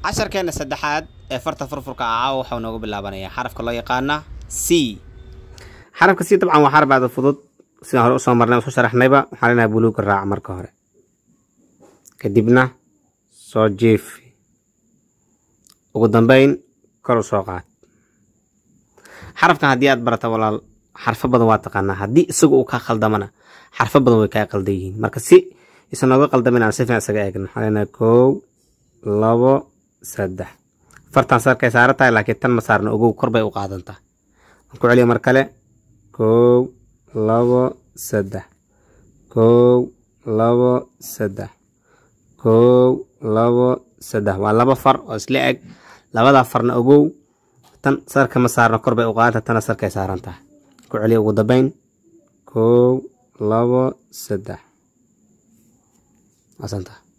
casharkeenna saddexaad ee farta furfurka ahaa waxau noogu bilaabanayaa xarafka loo yaqaana c xarafka c dabcan waa xaraf aada fudud sidaan hore usoo marnay usu sharaxnayba waxaa leenahay buluuga raaca marka hore kadibna soo jiifi ugu dambeyn kor u soo qaad xarafkan haddii aad barata walaal xarfo badan waa taqaanaa haddii isagu uu kaa khaldamana xarfo badan way kaa qaldan yihiin marka si isa nooga qaldamin aan si fiican isaga eegno waxaa leenahay kow labo saddex fartan sarkay saaran tahay laakiin tan ma saarna ogow korbay u qaadantaa anku ku celiya mar kale koow labo saddex kow labo saddex kow labo saddex waa laba far oo isla eg labadaa farna ogow tan sarka ma saarna korbay u qaadanta tanna sarkay saaran tahay ku celiya ugu dambeyn kow labo saddex asanta